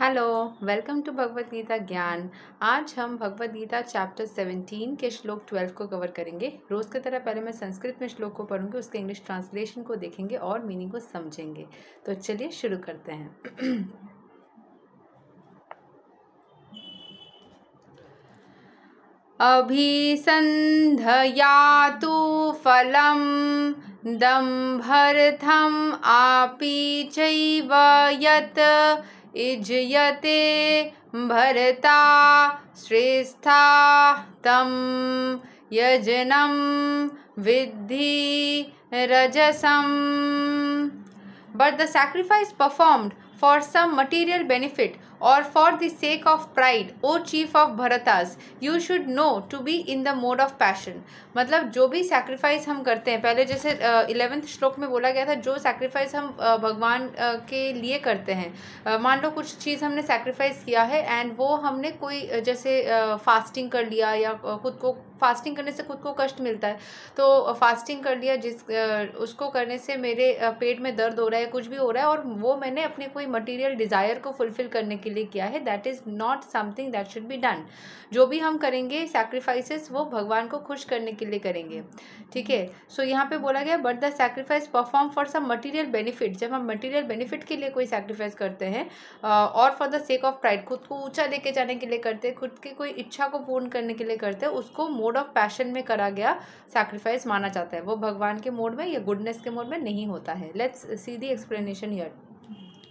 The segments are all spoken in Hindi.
Hello welcome to Bhagavad Gita Gyan आज हम भगवत गीता चैप्टर सेवेंटीन के श्लोक ट्वेल्व को कवर करेंगे रोज़ की तरह पहले मैं संस्कृत में श्लोक को पढ़ूंगी उसके इंग्लिश ट्रांसलेशन को देखेंगे और मीनिंग को समझेंगे तो चलिए शुरू करते हैं अभिसन्धयातु फलम दम्भर्थम् आपि चैव यत् इजयते भरता श्रेष्ठा तम यजनम विधि रजसम but the sacrifice performed for some material benefit और for the sake of pride O chief of Bharatas you should know to be in the mode of passion मतलब जो भी सेक्रीफाइस हम करते हैं पहले जैसे इलेवेंथ uh, श्लोक में बोला गया था जो सेक्रीफाइस हम uh, भगवान uh, के लिए करते हैं uh, मान लो कुछ चीज़ हमने सेक्रीफाइस किया है एंड वो हमने कोई uh, जैसे फास्टिंग uh, कर लिया या uh, खुद को फास्टिंग करने से खुद को कष्ट मिलता है तो फास्टिंग कर लिया जिस उसको करने से मेरे पेट में दर्द हो रहा है कुछ भी हो रहा है और वो मैंने अपने कोई मटेरियल डिज़ायर को फुलफ़िल करने के के लिए किया है that is not something that should be done जो भी हम करेंगे सैक्रिफाइसेस वो भगवान को खुश करने के लिए करेंगे ठीक है सो यहाँ पे बोला गया but the sacrifice perform for some material benefit जब हम मटीरियल बेनिफिट के लिए कोई सेक्रीफाइस करते हैं और for the sake of pride खुद को ऊँचा लेके जाने के लिए करते हैं खुद की कोई इच्छा को पूर्ण करने के लिए करते हैं उसको मोड ऑफ पैशन में करा गया सेक्रीफाइस माना जाता है वो भगवान के मोड में या गुडनेस के मोड में नहीं होता है let's see the explanation here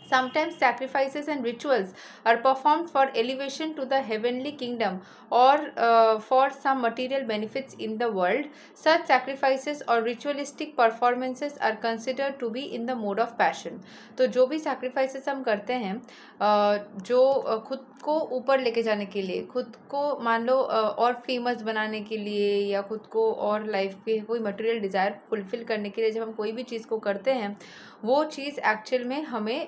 Sometimes sacrifices and rituals are performed for elevation to the heavenly kingdom or uh, for some material benefits in the world. Such sacrifices or ritualistic performances are considered to be in the mode of passion. to jo bhi sacrifices हम करते हैं जो खुद को ऊपर लेके जाने के लिए खुद को मान लो और फेमस बनाने के लिए या खुद को और लाइफ के कोई मटेरियल डिज़ायर फुलफ़िल करने के लिए जब हम कोई भी चीज़ को करते हैं वो चीज़ एक्चुअल में हमें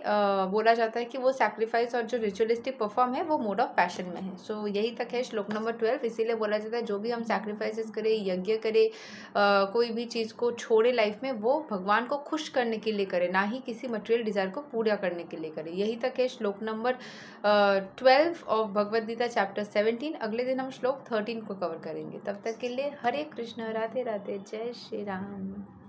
बोला जाता है कि वो सैक्रिफाइस और जो रिचुअलिस्टिक परफॉर्म है वो मोड ऑफ पैशन में है सो so, यही तक है श्लोक नंबर ट्वेल्व इसीलिए बोला जाता है जो भी हम सैक्रिफाइसेस करें यज्ञ करें कोई भी चीज़ को छोड़े लाइफ में वो भगवान को खुश करने के लिए करें ना ही किसी मटेरियल डिज़ायर को पूरा करने के लिए करें यही तक है श्लोक number twelve of Bhagavad Gita chapter seventeen अगले दिन हम श्लोक थर्टीन को कवर करेंगे तब तक के लिए हरे कृष्ण राधे राधे जय श्री राम